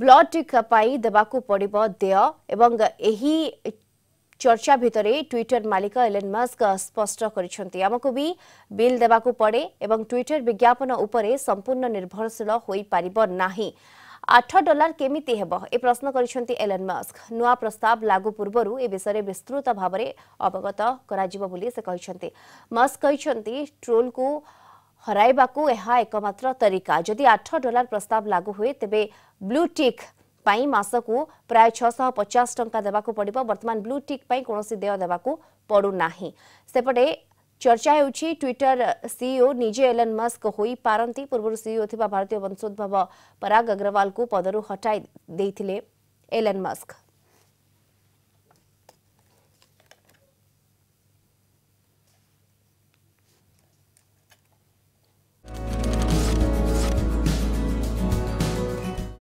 blood देवाक पड़ देय चर्चा भितर ट्विटर मालिक एलेन मस्क स्पष्ट करमको भी बिल देवाक पड़े एवं ट्विटर विज्ञापन उपरे संपूर्ण निर्भरशील हो पार ना आठ डलार केमी हे ए प्रश्न करलेन मस्क नुआ प्रस्ताव लागू पूर्व ए विषय विस्तृत भाव अवगत करस्क को हर एकम्र तरीका जदि आठ डलार प्रस्ताव लागू हुए तेज ब्लू टिक मसकु प्राय छः पचास टाँग देवाक पड़ा बर्तमान ब्लू टिक कौन देय देवा पड़ूना सेपटे चर्चा ट्विटर सीईओ निजे एलन मस्क हो पारती पूर्व सीईओ थ भारतीय वंशोद्भव पराग अग्रवाल को पदर हटाई एलन मस्क